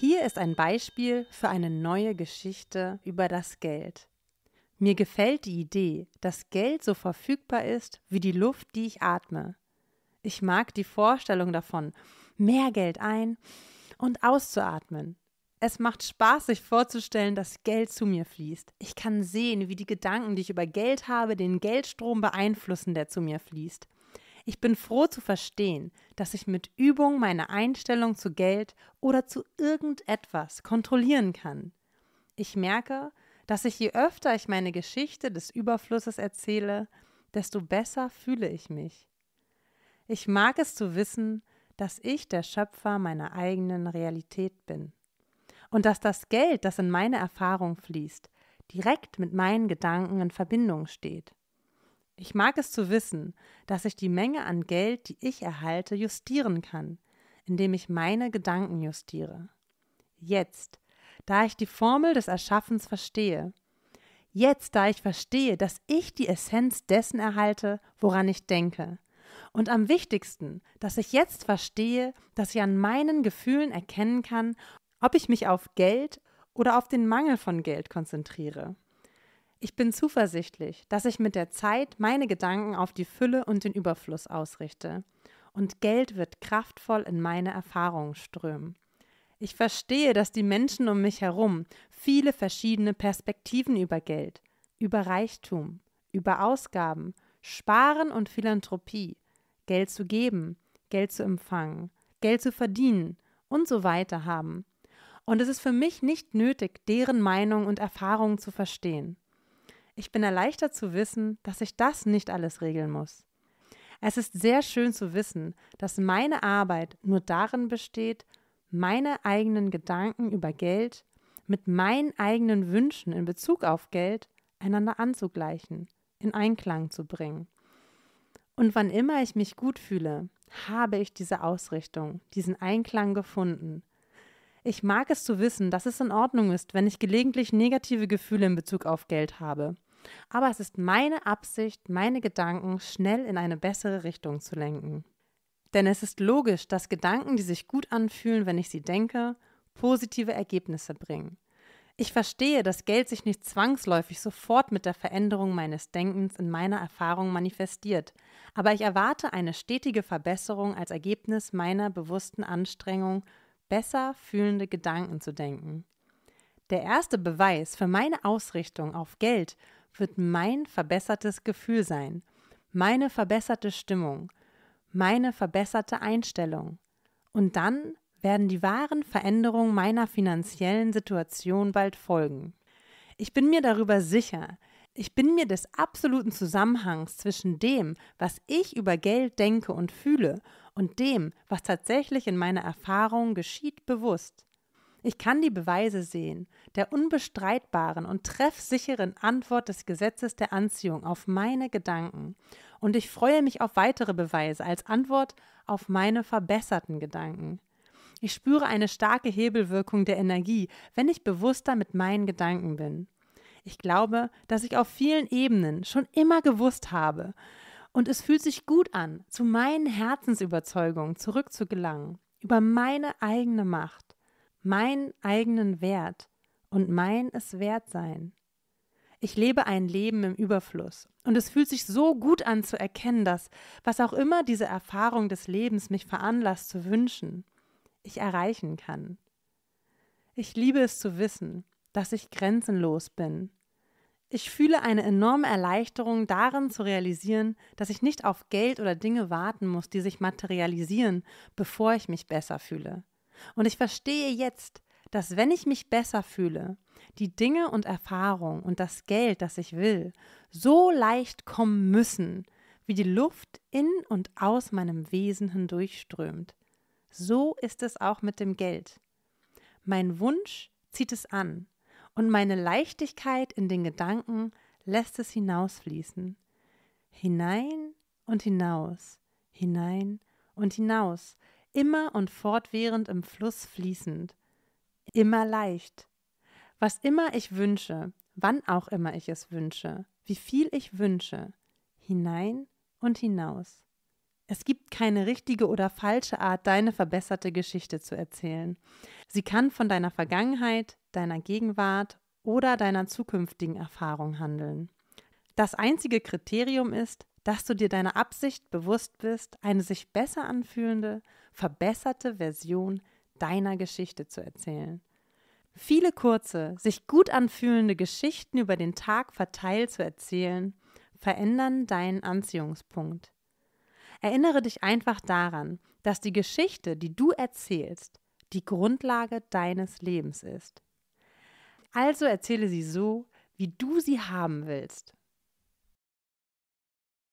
Hier ist ein Beispiel für eine neue Geschichte über das Geld. Mir gefällt die Idee, dass Geld so verfügbar ist wie die Luft, die ich atme. Ich mag die Vorstellung davon, mehr Geld ein und auszuatmen. Es macht Spaß, sich vorzustellen, dass Geld zu mir fließt. Ich kann sehen, wie die Gedanken, die ich über Geld habe, den Geldstrom beeinflussen, der zu mir fließt. Ich bin froh zu verstehen, dass ich mit Übung meine Einstellung zu Geld oder zu irgendetwas kontrollieren kann. Ich merke, dass ich je öfter ich meine Geschichte des Überflusses erzähle, desto besser fühle ich mich. Ich mag es zu wissen, dass ich der Schöpfer meiner eigenen Realität bin und dass das Geld, das in meine Erfahrung fließt, direkt mit meinen Gedanken in Verbindung steht. Ich mag es zu wissen, dass ich die Menge an Geld, die ich erhalte, justieren kann, indem ich meine Gedanken justiere. Jetzt, da ich die Formel des Erschaffens verstehe, jetzt, da ich verstehe, dass ich die Essenz dessen erhalte, woran ich denke, und am wichtigsten, dass ich jetzt verstehe, dass ich an meinen Gefühlen erkennen kann, ob ich mich auf Geld oder auf den Mangel von Geld konzentriere. Ich bin zuversichtlich, dass ich mit der Zeit meine Gedanken auf die Fülle und den Überfluss ausrichte. Und Geld wird kraftvoll in meine Erfahrungen strömen. Ich verstehe, dass die Menschen um mich herum viele verschiedene Perspektiven über Geld, über Reichtum, über Ausgaben, Sparen und Philanthropie, Geld zu geben, Geld zu empfangen, Geld zu verdienen und so weiter haben. Und es ist für mich nicht nötig, deren Meinung und Erfahrungen zu verstehen. Ich bin erleichtert zu wissen, dass ich das nicht alles regeln muss. Es ist sehr schön zu wissen, dass meine Arbeit nur darin besteht, meine eigenen Gedanken über Geld mit meinen eigenen Wünschen in Bezug auf Geld einander anzugleichen, in Einklang zu bringen. Und wann immer ich mich gut fühle, habe ich diese Ausrichtung, diesen Einklang gefunden. Ich mag es zu wissen, dass es in Ordnung ist, wenn ich gelegentlich negative Gefühle in Bezug auf Geld habe. Aber es ist meine Absicht, meine Gedanken schnell in eine bessere Richtung zu lenken. Denn es ist logisch, dass Gedanken, die sich gut anfühlen, wenn ich sie denke, positive Ergebnisse bringen. Ich verstehe, dass Geld sich nicht zwangsläufig sofort mit der Veränderung meines Denkens in meiner Erfahrung manifestiert, aber ich erwarte eine stetige Verbesserung als Ergebnis meiner bewussten Anstrengung, besser fühlende Gedanken zu denken. Der erste Beweis für meine Ausrichtung auf Geld wird mein verbessertes Gefühl sein, meine verbesserte Stimmung, meine verbesserte Einstellung. Und dann werden die wahren Veränderungen meiner finanziellen Situation bald folgen. Ich bin mir darüber sicher, ich bin mir des absoluten Zusammenhangs zwischen dem, was ich über Geld denke und fühle, und dem, was tatsächlich in meiner Erfahrung geschieht, bewusst. Ich kann die Beweise sehen, der unbestreitbaren und treffsicheren Antwort des Gesetzes der Anziehung auf meine Gedanken, und ich freue mich auf weitere Beweise als Antwort auf meine verbesserten Gedanken. Ich spüre eine starke Hebelwirkung der Energie, wenn ich bewusster mit meinen Gedanken bin. Ich glaube, dass ich auf vielen Ebenen schon immer gewusst habe, und es fühlt sich gut an, zu meinen Herzensüberzeugungen zurückzugelangen, über meine eigene Macht meinen eigenen Wert und mein es wert sein. Ich lebe ein Leben im Überfluss und es fühlt sich so gut an zu erkennen, dass, was auch immer diese Erfahrung des Lebens mich veranlasst zu wünschen, ich erreichen kann. Ich liebe es zu wissen, dass ich grenzenlos bin. Ich fühle eine enorme Erleichterung darin zu realisieren, dass ich nicht auf Geld oder Dinge warten muss, die sich materialisieren, bevor ich mich besser fühle. Und ich verstehe jetzt, dass wenn ich mich besser fühle, die Dinge und Erfahrung und das Geld, das ich will, so leicht kommen müssen, wie die Luft in und aus meinem Wesen hindurchströmt. So ist es auch mit dem Geld. Mein Wunsch zieht es an und meine Leichtigkeit in den Gedanken lässt es hinausfließen. Hinein und hinaus, hinein und hinaus immer und fortwährend im Fluss fließend, immer leicht. Was immer ich wünsche, wann auch immer ich es wünsche, wie viel ich wünsche, hinein und hinaus. Es gibt keine richtige oder falsche Art, deine verbesserte Geschichte zu erzählen. Sie kann von deiner Vergangenheit, deiner Gegenwart oder deiner zukünftigen Erfahrung handeln. Das einzige Kriterium ist, dass du dir deiner Absicht bewusst bist, eine sich besser anfühlende, verbesserte Version deiner Geschichte zu erzählen. Viele kurze, sich gut anfühlende Geschichten über den Tag verteilt zu erzählen, verändern deinen Anziehungspunkt. Erinnere dich einfach daran, dass die Geschichte, die du erzählst, die Grundlage deines Lebens ist. Also erzähle sie so, wie du sie haben willst